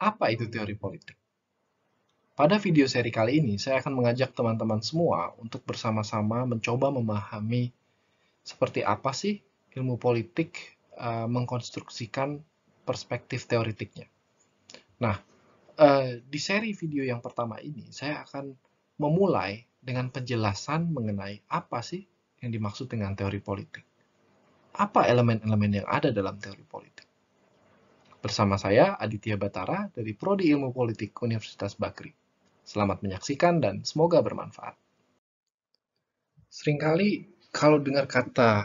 Apa itu teori politik? Pada video seri kali ini, saya akan mengajak teman-teman semua untuk bersama-sama mencoba memahami seperti apa sih ilmu politik uh, mengkonstruksikan perspektif teoritiknya. Nah, uh, di seri video yang pertama ini, saya akan memulai dengan penjelasan mengenai apa sih yang dimaksud dengan teori politik. Apa elemen-elemen yang ada dalam teori politik? Bersama saya Aditya Batara dari Prodi Ilmu Politik Universitas Bakri. Selamat menyaksikan dan semoga bermanfaat. Seringkali kalau dengar kata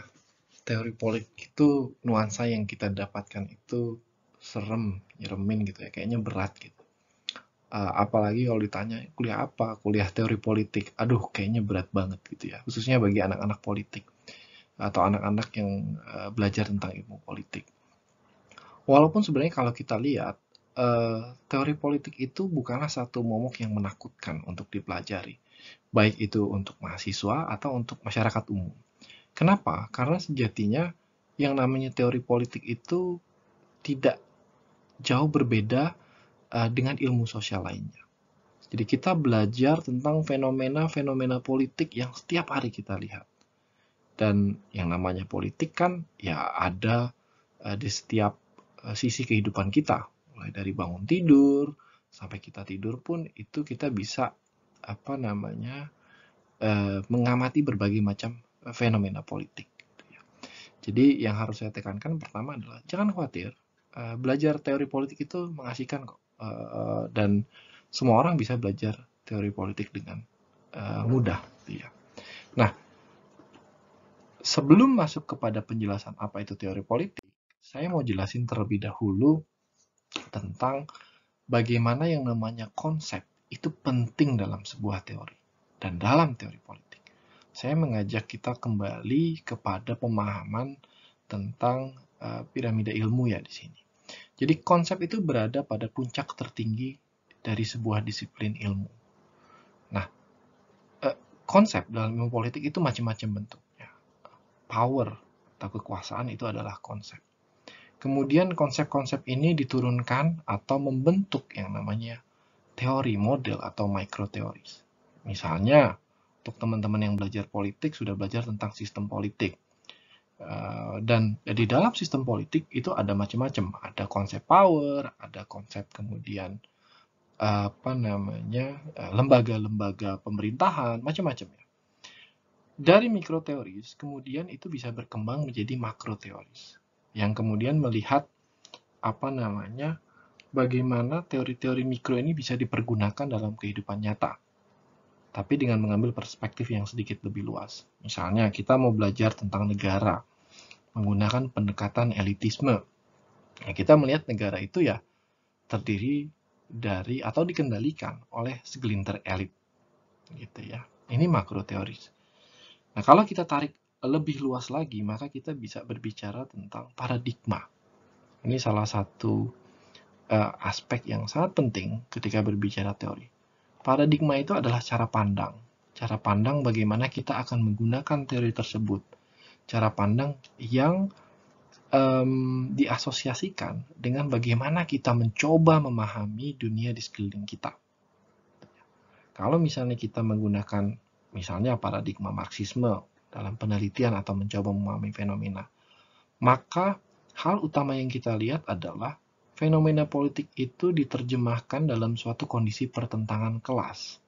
teori politik itu nuansa yang kita dapatkan itu serem, nyeremin gitu ya, kayaknya berat gitu. Eh, apalagi kalau ditanya kuliah apa, kuliah teori politik, aduh kayaknya berat banget gitu ya, khususnya bagi anak-anak politik atau anak-anak yang eh, belajar tentang ilmu politik Walaupun sebenarnya kalau kita lihat eh, teori politik itu bukanlah satu momok yang menakutkan untuk dipelajari, baik itu untuk mahasiswa atau untuk masyarakat umum. Kenapa? Karena sejatinya yang namanya teori politik itu tidak jauh berbeda eh, dengan ilmu sosial lainnya. Jadi kita belajar tentang fenomena-fenomena politik yang setiap hari kita lihat. Dan yang namanya politik kan ya ada eh, di setiap Eh, sisi kehidupan kita, mulai dari bangun tidur sampai kita tidur pun itu kita bisa apa namanya eh, mengamati berbagai macam eh, fenomena politik. Gitu ya. Jadi yang harus saya tekankan pertama adalah jangan khawatir, belajar teori politik itu mengasihkan kok dan semua orang bisa belajar teori politik dengan mudah. Gitu ya. Nah, sebelum masuk kepada penjelasan apa itu teori politik saya mau jelasin terlebih dahulu tentang bagaimana yang namanya konsep itu penting dalam sebuah teori dan dalam teori politik. Saya mengajak kita kembali kepada pemahaman tentang uh, piramida ilmu ya di sini. Jadi konsep itu berada pada puncak tertinggi dari sebuah disiplin ilmu. Nah, uh, konsep dalam ilmu politik itu macam-macam bentuknya. Power atau kekuasaan itu adalah konsep. Kemudian konsep-konsep ini diturunkan atau membentuk yang namanya teori model atau teoris. Misalnya, untuk teman-teman yang belajar politik sudah belajar tentang sistem politik. Eh, dan di dalam sistem politik itu ada macam-macam, ada konsep power, ada konsep kemudian eh, apa namanya eh, lembaga-lembaga pemerintahan, macam-macam ya. Dari mikroteoris kemudian itu bisa berkembang menjadi makroteoris yang kemudian melihat apa namanya bagaimana teori-teori mikro ini bisa dipergunakan dalam kehidupan nyata. Tapi dengan mengambil perspektif yang sedikit lebih luas. Misalnya kita mau belajar tentang negara menggunakan pendekatan elitisme. Nah, kita melihat negara itu ya terdiri dari atau dikendalikan oleh segelintir elit. Gitu ya. Ini makro teoris. Nah, kalau kita tarik lebih luas lagi, maka kita bisa berbicara tentang paradigma. Ini salah satu uh, aspek yang sangat penting ketika berbicara teori. Paradigma itu adalah cara pandang. Cara pandang bagaimana kita akan menggunakan teori tersebut. Cara pandang yang um, diasosiasikan dengan bagaimana kita mencoba memahami dunia di sekeliling kita. Kalau misalnya kita menggunakan misalnya paradigma Marxisme dalam penelitian atau mencoba memahami fenomena. Maka hal utama yang kita lihat adalah fenomena politik itu diterjemahkan dalam suatu kondisi pertentangan kelas.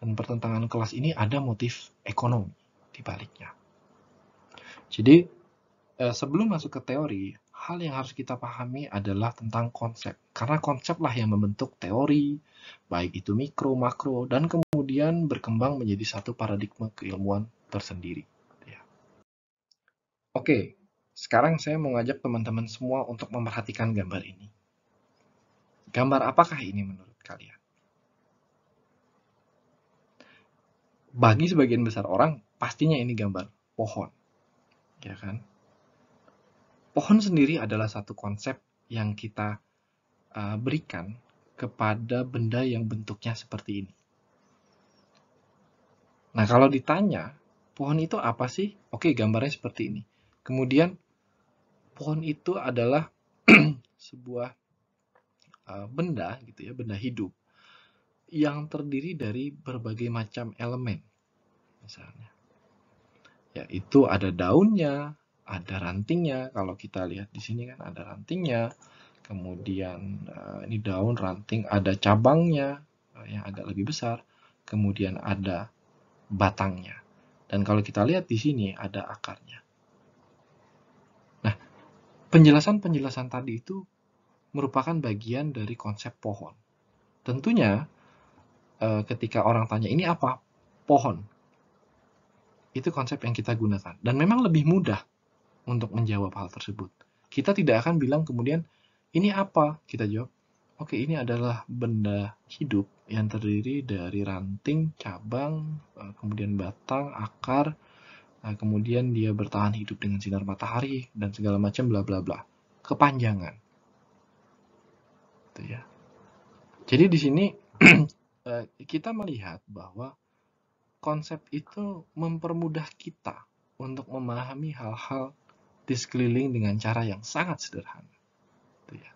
Dan pertentangan kelas ini ada motif ekonomi di baliknya. Jadi eh, sebelum masuk ke teori, hal yang harus kita pahami adalah tentang konsep. Karena konseplah yang membentuk teori, baik itu mikro, makro, dan kemudian berkembang menjadi satu paradigma keilmuan tersendiri. Oke, sekarang saya mau ngajak teman-teman semua untuk memperhatikan gambar ini. Gambar apakah ini menurut kalian? Bagi sebagian besar orang, pastinya ini gambar pohon. Ya kan? Pohon sendiri adalah satu konsep yang kita uh, berikan kepada benda yang bentuknya seperti ini. Nah, kalau ditanya, pohon itu apa sih? Oke, gambarnya seperti ini Kemudian pohon itu adalah sebuah eh, benda gitu ya, benda hidup yang terdiri dari berbagai macam elemen. Misalnya. Ya, itu ada daunnya, ada rantingnya. Kalau kita lihat di sini kan ada rantingnya. Kemudian eh, ini daun ranting ada cabangnya eh, yang agak lebih besar. Kemudian ada batangnya. Dan kalau kita lihat di sini ada akarnya penjelasan-penjelasan tadi itu merupakan bagian dari konsep pohon. Tentunya eh, ketika orang tanya ini apa? Pohon. Itu konsep yang kita gunakan dan memang lebih mudah untuk menjawab hal tersebut. Kita tidak akan bilang kemudian ini apa? Kita jawab, oke ini adalah benda hidup yang terdiri dari ranting, cabang, eh, kemudian batang, akar, Nah, kemudian dia bertahan hidup dengan sinar matahari dan segala macam bla bla bla. Kepanjangan. Gitu ya. Jadi di sini eh, kita melihat bahwa konsep itu mempermudah kita untuk memahami hal-hal di sekeliling dengan cara yang sangat sederhana. Gitu ya.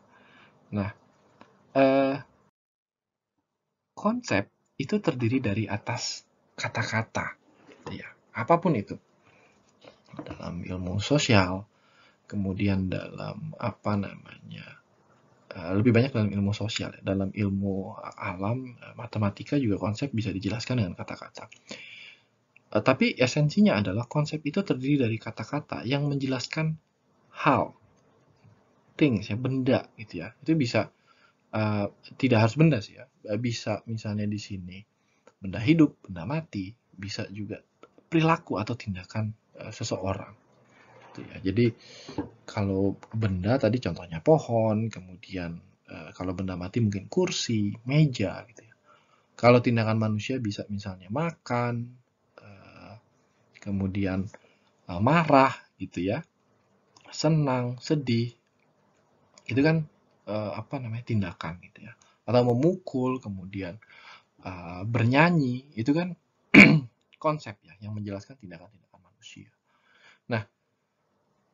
Nah, eh, konsep itu terdiri dari atas kata-kata, gitu ya. apapun itu dalam ilmu sosial, kemudian dalam apa namanya, eh, lebih banyak dalam ilmu sosial, ya. dalam ilmu alam, eh, matematika juga konsep bisa dijelaskan dengan kata-kata. Eh, tapi esensinya adalah konsep itu terdiri dari kata-kata yang menjelaskan hal, things ya, benda gitu ya. Itu bisa uh, tidak harus benda sih ya, bisa misalnya di sini benda hidup, benda mati, bisa juga perilaku atau tindakan uh, seseorang gitu ya. Jadi kalau benda tadi contohnya pohon, kemudian e, kalau benda mati mungkin kursi, meja gitu ya. Kalau tindakan manusia bisa misalnya makan, e, kemudian e, marah gitu ya, senang, sedih, itu kan e, apa namanya tindakan gitu ya. Atau memukul, kemudian e, bernyanyi, itu kan konsep ya yang menjelaskan tindakan-tindakan manusia. Nah,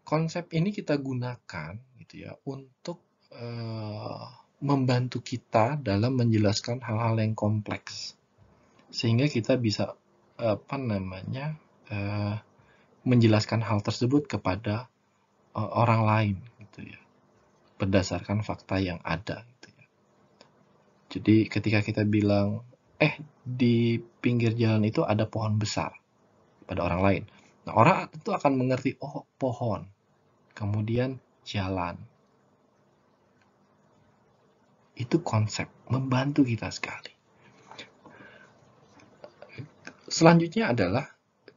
konsep ini kita gunakan gitu ya untuk uh, membantu kita dalam menjelaskan hal-hal yang kompleks sehingga kita bisa apa namanya uh, menjelaskan hal tersebut kepada uh, orang lain gitu ya berdasarkan fakta yang ada gitu ya. Jadi ketika kita bilang eh di pinggir jalan itu ada pohon besar pada orang lain. Nah, orang tentu akan mengerti oh pohon kemudian jalan. Itu konsep, membantu kita sekali. Selanjutnya adalah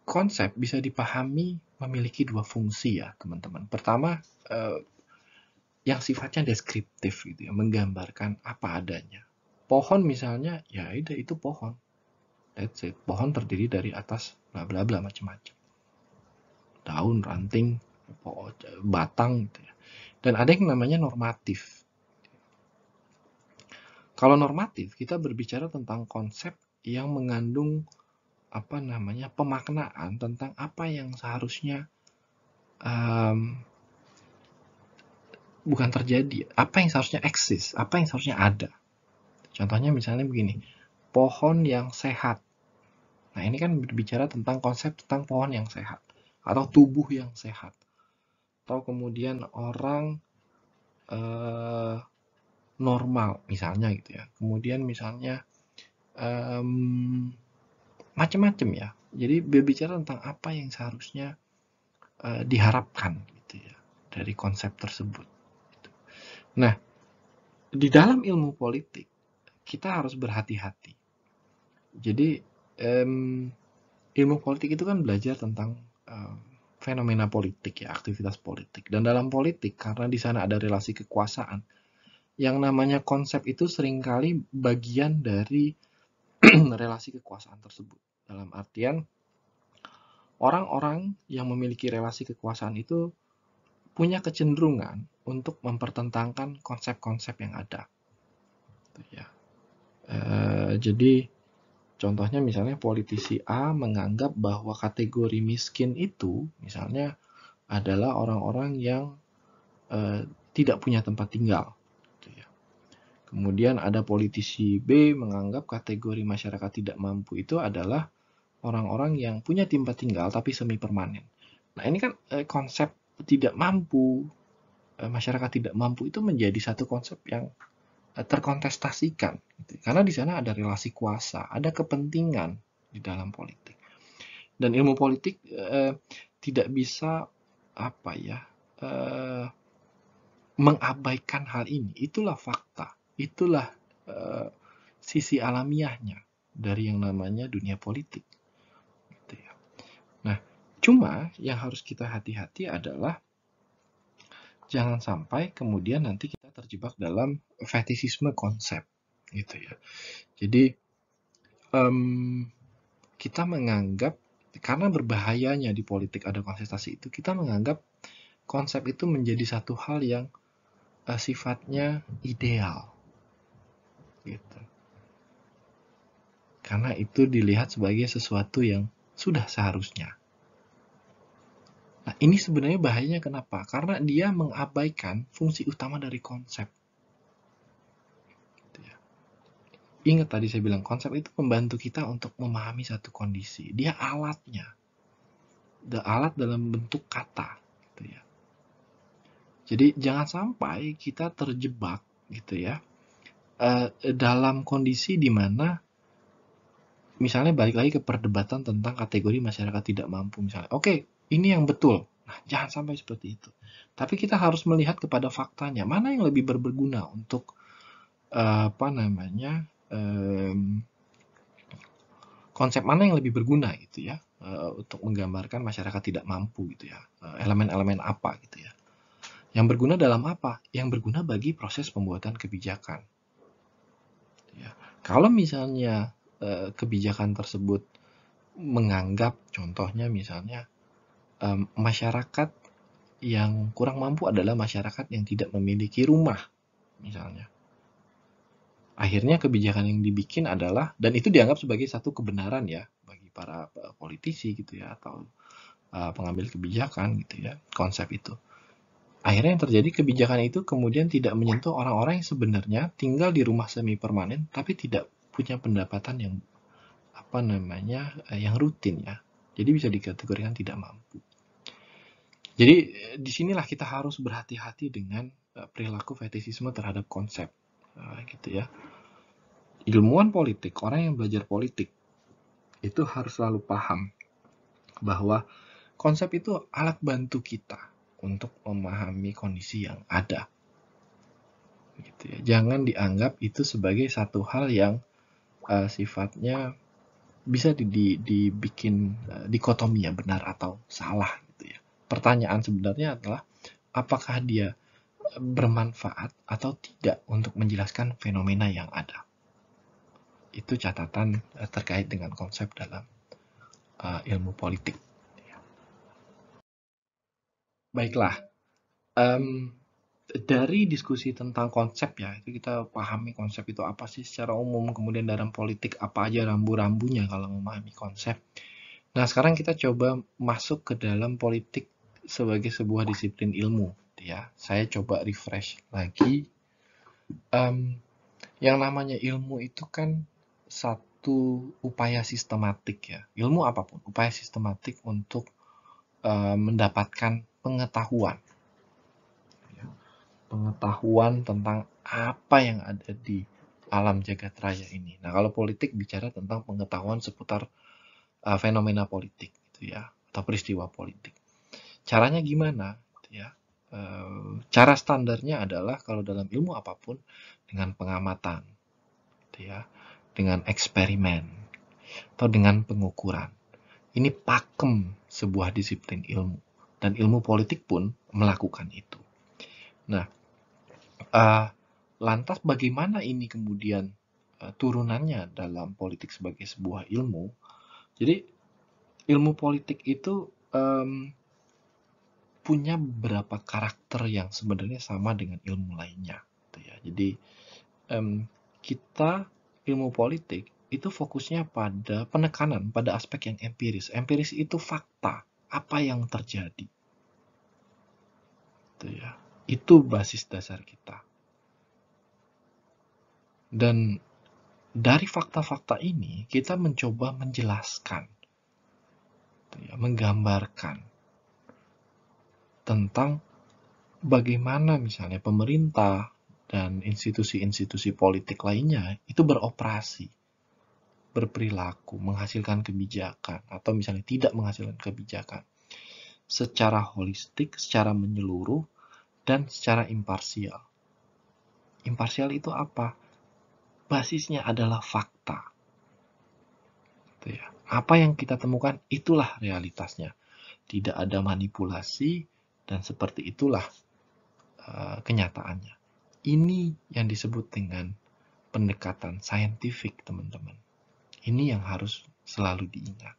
konsep bisa dipahami memiliki dua fungsi ya teman-teman. Pertama, eh, yang sifatnya deskriptif gitu ya, menggambarkan apa adanya. Pohon misalnya, ya itu, itu pohon. That's it. Pohon terdiri dari atas bla bla bla macam-macam. Daun, ranting, Oh, batang gitu ya. Dan ada yang namanya normatif. Kalau normatif kita berbicara tentang konsep yang mengandung apa namanya pemaknaan tentang apa yang seharusnya um, bukan terjadi, apa yang seharusnya eksis, apa yang seharusnya ada. Contohnya misalnya begini, pohon yang sehat. Nah ini kan berbicara tentang konsep tentang pohon yang sehat atau tubuh yang sehat atau kemudian orang eh, normal misalnya gitu ya kemudian misalnya eh, macam-macam ya jadi berbicara tentang apa yang seharusnya eh, diharapkan gitu ya dari konsep tersebut gitu. nah di dalam ilmu politik kita harus berhati-hati jadi eh, ilmu politik itu kan belajar tentang eh, fenomena politik ya, aktivitas politik. Dan dalam politik karena di sana ada relasi kekuasaan, yang namanya konsep itu seringkali bagian dari relasi kekuasaan tersebut. Dalam artian orang-orang yang memiliki relasi kekuasaan itu punya kecenderungan untuk mempertentangkan konsep-konsep yang ada. Gitu ya. E, jadi Contohnya misalnya politisi A menganggap bahwa kategori miskin itu misalnya adalah orang-orang yang e, tidak punya tempat tinggal. Gitu ya. Kemudian ada politisi B menganggap kategori masyarakat tidak mampu itu adalah orang-orang yang punya tempat tinggal tapi semi permanen. Nah ini kan e, konsep tidak mampu, e, masyarakat tidak mampu itu menjadi satu konsep yang terkontestasikan gitu. karena di sana ada relasi kuasa ada kepentingan di dalam politik dan ilmu politik eh, tidak bisa apa ya eh, mengabaikan hal ini itulah fakta itulah eh, sisi alamiahnya dari yang namanya dunia politik gitu ya. nah cuma yang harus kita hati-hati adalah jangan sampai kemudian nanti kita terjebak dalam fetisisme konsep gitu ya. Jadi um, kita menganggap karena berbahayanya di politik ada konsentrasi itu kita menganggap konsep itu menjadi satu hal yang uh, sifatnya ideal gitu karena itu dilihat sebagai sesuatu yang sudah seharusnya Nah, ini sebenarnya bahayanya kenapa? Karena dia mengabaikan fungsi utama dari konsep. Gitu ya. Ingat tadi saya bilang konsep itu membantu kita untuk memahami satu kondisi. Dia alatnya. The alat dalam bentuk kata. Gitu ya. Jadi jangan sampai kita terjebak gitu ya eh, dalam kondisi di mana misalnya balik lagi ke perdebatan tentang kategori masyarakat tidak mampu misalnya. Oke, ini yang betul. Nah, jangan sampai seperti itu. Tapi kita harus melihat kepada faktanya, mana yang lebih berguna untuk uh, apa namanya um, konsep mana yang lebih berguna gitu ya uh, untuk menggambarkan masyarakat tidak mampu gitu ya eh, elemen-elemen uh, apa gitu ya. Yang berguna dalam apa? Yang berguna bagi proses pembuatan kebijakan. Ya. Kalau misalnya kebijakan tersebut menganggap contohnya misalnya um, masyarakat yang kurang mampu adalah masyarakat yang tidak memiliki rumah, misalnya. Akhirnya kebijakan yang dibikin adalah dan itu dianggap sebagai satu kebenaran ya bagi para eh, politisi gitu ya atau uh, pengambil kebijakan gitu ya konsep itu. Akhirnya yang terjadi kebijakan itu kemudian tidak menyentuh orang-orang yang sebenarnya tinggal di rumah semi permanen tapi tidak punya pendapatan yang apa namanya eh, yang rutin ya. Jadi bisa dikategorikan tidak mampu. Jadi eh, disinilah kita harus berhati-hati dengan eh, perilaku fetisisme terhadap konsep, nah, gitu ya. Ilmuwan politik, orang yang belajar politik itu harus selalu paham bahwa konsep itu alat bantu kita untuk memahami kondisi yang ada. Gitu ya. Jangan dianggap itu sebagai satu hal yang uh, sifatnya bisa di, di, dibikin uh, dikotomi ya benar atau salah pertanyaan sebenarnya adalah apakah dia e, bermanfaat atau tidak untuk menjelaskan fenomena yang ada. Itu catatan e, terkait dengan konsep dalam uh, ilmu politik. Baiklah, um, dari diskusi tentang konsep ya, itu kita pahami konsep itu apa sih secara umum, kemudian dalam politik apa aja rambu-rambunya kalau memahami konsep. Nah, sekarang kita coba masuk ke dalam politik sebagai sebuah disiplin ilmu gitu ya saya coba refresh lagi um, yang namanya ilmu itu kan satu upaya sistematik ya ilmu apapun upaya sistematik untuk uh, mendapatkan pengetahuan ya, pengetahuan tentang apa yang ada di alam jagat raya ini nah kalau politik bicara tentang pengetahuan seputar uh, fenomena politik gitu ya atau peristiwa politik Caranya gimana? Gitu ya, cara standarnya adalah kalau dalam ilmu apapun dengan pengamatan, gitu ya, dengan eksperimen atau dengan pengukuran. Ini pakem sebuah disiplin ilmu dan ilmu politik pun melakukan itu. Nah, uh, lantas bagaimana ini kemudian uh, turunannya dalam politik sebagai sebuah ilmu? Jadi ilmu politik itu um, punya beberapa karakter yang sebenarnya sama dengan ilmu lainnya gitu ya jadi um, kita ilmu politik itu fokusnya pada penekanan pada aspek yang empiris empiris itu fakta apa yang terjadi gitu ya itu basis dasar kita dan dari fakta-fakta ini kita mencoba menjelaskan gitu ya, menggambarkan tentang bagaimana misalnya pemerintah dan institusi-institusi politik lainnya itu beroperasi, berperilaku, menghasilkan kebijakan, atau misalnya tidak menghasilkan kebijakan secara holistik, secara menyeluruh, dan secara imparsial. Imparsial itu apa? Basisnya adalah fakta. Gitu ya. Apa yang kita temukan itulah realitasnya. Tidak ada manipulasi, dan seperti itulah uh, kenyataannya. Ini yang disebut dengan pendekatan saintifik, teman-teman. Ini yang harus selalu diingat.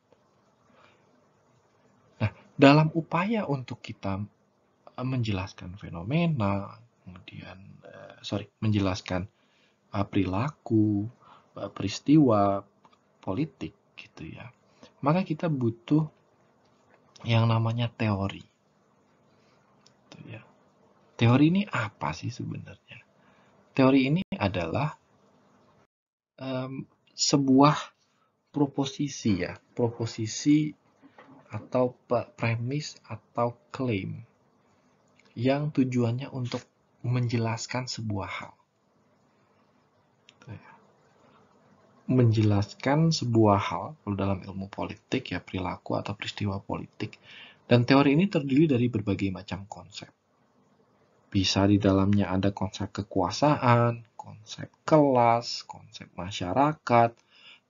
Nah, dalam upaya untuk kita eh, menjelaskan fenomena, kemudian uh, sorry, menjelaskan uh, perilaku, uh, peristiwa politik gitu ya. Maka kita butuh yang namanya teori. Ya. Teori ini apa sih sebenarnya? Teori ini adalah um, sebuah proposisi ya, proposisi atau premis atau klaim yang tujuannya untuk menjelaskan sebuah hal. Menjelaskan sebuah hal, kalau dalam ilmu politik ya perilaku atau peristiwa politik dan teori ini terdiri dari berbagai macam konsep. Bisa di dalamnya ada konsep kekuasaan, konsep kelas, konsep masyarakat,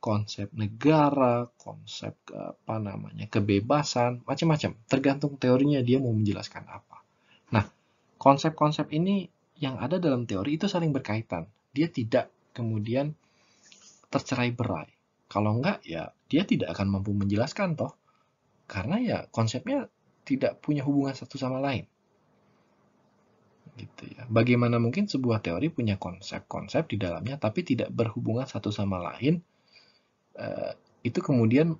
konsep negara, konsep apa namanya kebebasan, macam-macam. Tergantung teorinya dia mau menjelaskan apa. Nah, konsep-konsep ini yang ada dalam teori itu saling berkaitan. Dia tidak kemudian tercerai berai. Kalau enggak ya dia tidak akan mampu menjelaskan toh. Karena ya konsepnya tidak punya hubungan satu sama lain. Gitu ya. Bagaimana mungkin sebuah teori punya konsep-konsep di dalamnya tapi tidak berhubungan satu sama lain? Eh, itu kemudian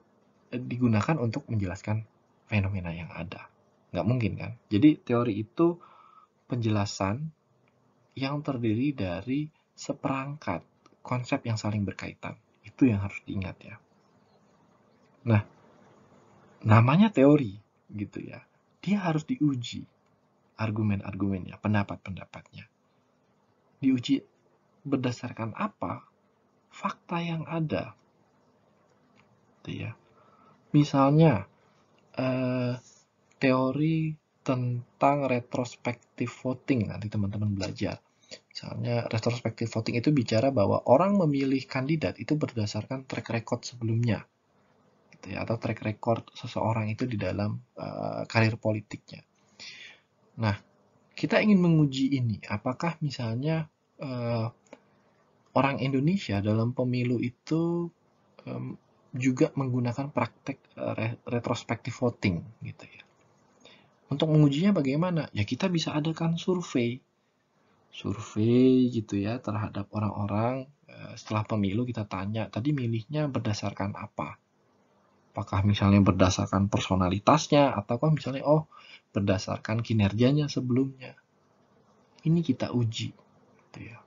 eh, digunakan untuk menjelaskan fenomena yang ada. Nggak mungkin kan? Jadi teori itu penjelasan yang terdiri dari seperangkat konsep yang saling berkaitan. Itu yang harus diingat ya. Nah, namanya teori, gitu ya. Dia harus diuji argumen-argumennya, pendapat-pendapatnya. Diuji berdasarkan apa? Fakta yang ada. Gitu ya. Misalnya eh, teori tentang retrospective voting nanti teman-teman belajar. Misalnya retrospective voting itu bicara bahwa orang memilih kandidat itu berdasarkan track record sebelumnya gitu ya atau track record seseorang itu di dalam uh, karir politiknya. Nah, kita ingin menguji ini apakah misalnya uh, orang Indonesia dalam pemilu itu um, juga menggunakan praktek uh, retrospektif voting gitu ya. Untuk mengujinya bagaimana? Ya kita bisa adakan survei. Survei gitu ya terhadap orang-orang setelah pemilu kita tanya tadi milihnya berdasarkan apa apakah misalnya berdasarkan personalitasnya ataukah misalnya oh berdasarkan kinerjanya sebelumnya ini kita uji gitu ya.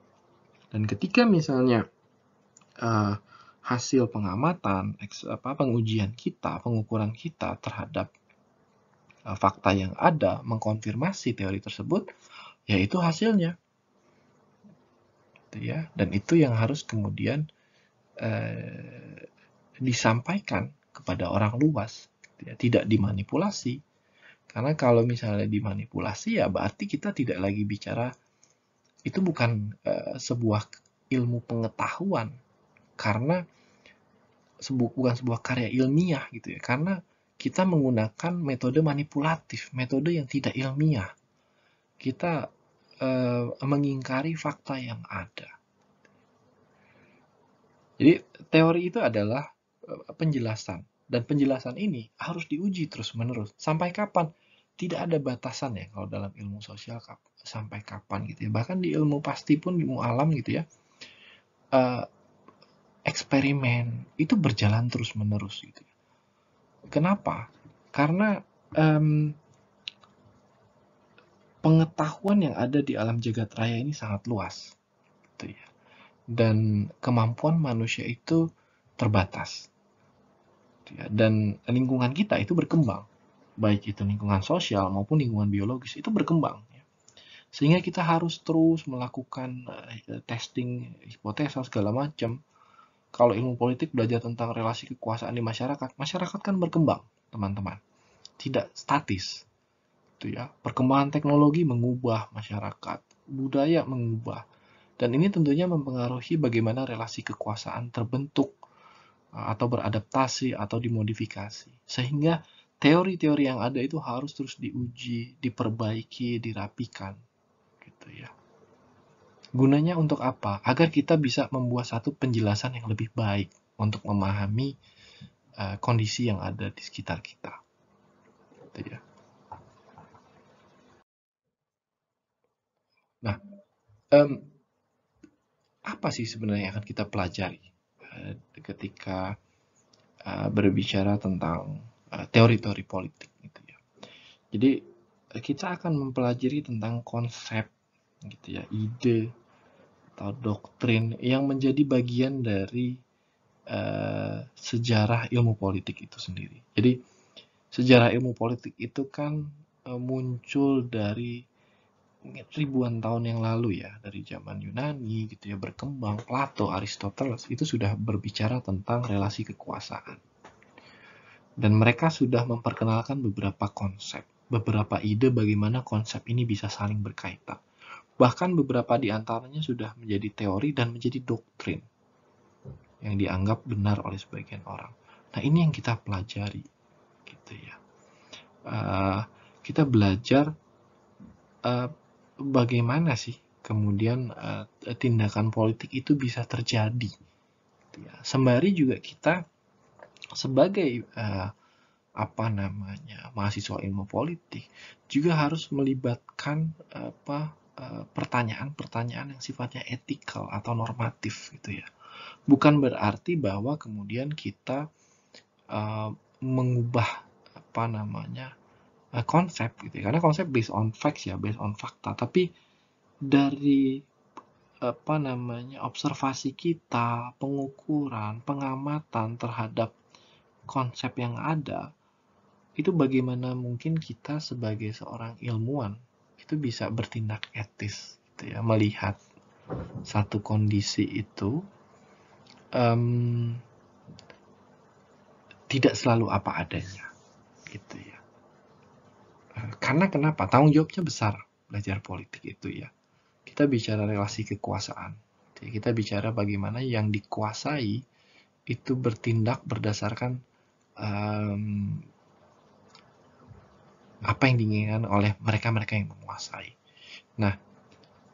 dan ketika misalnya uh, hasil pengamatan apa pengujian kita pengukuran kita terhadap uh, fakta yang ada mengkonfirmasi teori tersebut yaitu hasilnya gitu ya dan itu yang harus kemudian uh, disampaikan kepada orang luas, ya, tidak dimanipulasi. Karena kalau misalnya dimanipulasi ya berarti kita tidak lagi bicara itu bukan uh, sebuah ilmu pengetahuan karena sebu bukan sebuah karya ilmiah gitu ya karena kita menggunakan metode manipulatif metode yang tidak ilmiah kita uh, mengingkari fakta yang ada jadi teori itu adalah Eh, penjelasan. Dan penjelasan ini harus diuji terus-menerus. Sampai kapan? Tidak ada batasan ya kalau dalam ilmu sosial sampai kapan gitu ya. Bahkan di ilmu pasti pun ilmu alam gitu ya. Eh, eksperimen itu berjalan terus-menerus gitu. Ya. Kenapa? Karena um, pengetahuan yang ada di alam jagat raya ini sangat luas, gitu ya. Dan kemampuan manusia itu terbatas ya, dan lingkungan kita itu berkembang baik itu lingkungan sosial maupun lingkungan biologis itu berkembang ya. sehingga kita harus terus melakukan uh, testing hipotesa segala macam kalau ilmu politik belajar tentang relasi kekuasaan di masyarakat masyarakat kan berkembang teman-teman tidak statis itu ya perkembangan teknologi mengubah masyarakat budaya mengubah dan ini tentunya mempengaruhi bagaimana relasi kekuasaan terbentuk atau beradaptasi atau dimodifikasi. Sehingga teori-teori yang ada itu harus terus diuji, diperbaiki, dirapikan. Gitu ya. Gunanya untuk apa? Agar kita bisa membuat satu penjelasan yang lebih baik untuk memahami uh, kondisi yang ada di sekitar kita. Gitu ya. Nah, um, apa sih sebenarnya yang akan kita pelajari? Eh, ketika uh, berbicara tentang eh, teori-teori uh, politik gitu ya. Jadi kita akan mempelajari tentang konsep gitu ya, ide atau doktrin yang menjadi bagian dari uh, sejarah ilmu politik itu sendiri. Jadi sejarah ilmu politik itu kan uh, muncul dari ribuan tahun yang lalu ya dari zaman Yunani gitu ya berkembang Plato Aristoteles itu sudah berbicara tentang relasi kekuasaan dan mereka sudah memperkenalkan beberapa konsep beberapa ide bagaimana konsep ini bisa saling berkaitan bahkan beberapa di antaranya sudah menjadi teori dan menjadi doktrin yang dianggap benar oleh sebagian orang nah ini yang kita pelajari gitu ya uh, kita belajar uh, bagaimana sih kemudian uh, tindakan politik itu bisa terjadi. Gitu ya. Sembari juga kita sebagai uh, apa namanya mahasiswa ilmu politik juga harus melibatkan apa eh, pertanyaan-pertanyaan yang sifatnya etikal atau normatif gitu ya. Bukan berarti bahwa kemudian kita uh, mengubah apa namanya Eh, konsep gitu ya. karena konsep based on facts ya based on fakta tapi dari apa namanya observasi kita pengukuran pengamatan terhadap konsep yang ada itu bagaimana mungkin kita sebagai seorang ilmuwan itu bisa bertindak etis gitu ya melihat satu kondisi itu um, tidak selalu apa adanya gitu ya karena kenapa? Tanggung jawabnya besar belajar politik itu ya. Kita bicara relasi kekuasaan. Kita bicara bagaimana yang dikuasai itu bertindak berdasarkan um, apa yang diinginkan oleh mereka-mereka yang menguasai. Nah,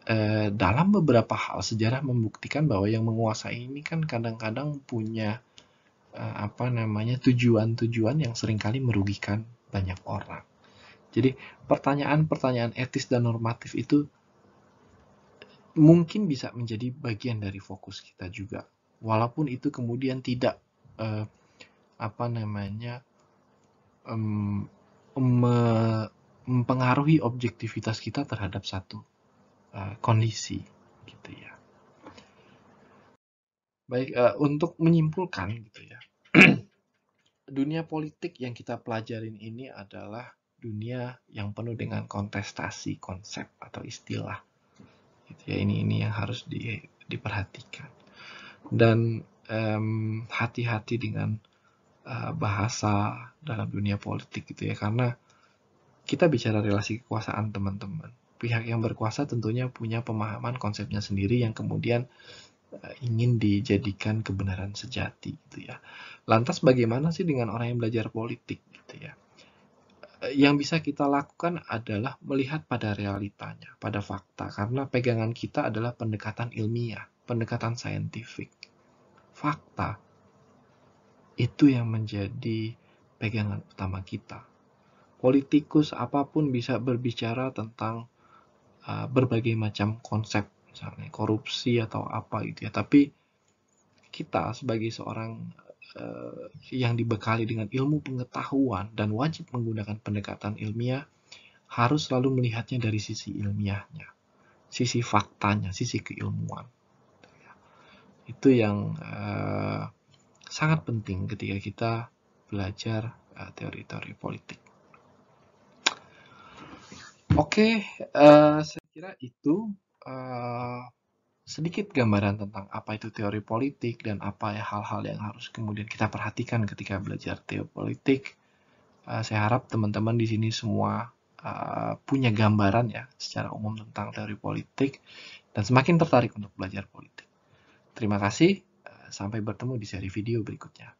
eh, dalam beberapa hal sejarah membuktikan bahwa yang menguasai ini kan kadang-kadang punya eh, apa namanya tujuan-tujuan yang seringkali merugikan banyak orang. Jadi pertanyaan-pertanyaan etis dan normatif itu mungkin bisa menjadi bagian dari fokus kita juga. Walaupun itu kemudian tidak eh, apa namanya em, me, mempengaruhi objektivitas kita terhadap satu eh, kondisi gitu ya. Baik, eh, untuk menyimpulkan gitu ya. dunia politik yang kita pelajarin ini adalah dunia yang penuh dengan kontestasi konsep atau istilah. Gitu ya, ini ini yang harus di, diperhatikan. Dan hati hati-hati dengan uh, bahasa dalam dunia politik gitu ya, karena kita bicara relasi kekuasaan teman-teman. Pihak yang berkuasa tentunya punya pemahaman konsepnya sendiri yang kemudian eh, ingin dijadikan kebenaran sejati gitu ya. Lantas bagaimana sih dengan orang yang belajar politik gitu ya? Eh, yang bisa kita lakukan adalah melihat pada realitanya, pada fakta, karena pegangan kita adalah pendekatan ilmiah, pendekatan saintifik. Fakta itu yang menjadi pegangan utama kita. Politikus apapun bisa berbicara tentang uh, berbagai macam konsep, misalnya korupsi atau apa gitu ya, tapi kita sebagai seorang Eh, yang dibekali dengan ilmu pengetahuan dan wajib menggunakan pendekatan ilmiah harus selalu melihatnya dari sisi ilmiahnya, sisi faktanya, sisi keilmuan. Itu yang uh, sangat penting ketika kita belajar eh, teori-teori politik. Oke, okay, uh, saya kira itu uh, sedikit gambaran tentang apa itu teori politik dan apa ya hal-hal yang harus kemudian kita perhatikan ketika belajar teori politik. Uh, saya harap teman-teman di sini semua uh, punya gambaran ya secara umum tentang teori politik dan semakin tertarik untuk belajar politik. Terima kasih, uh, sampai bertemu di seri video berikutnya.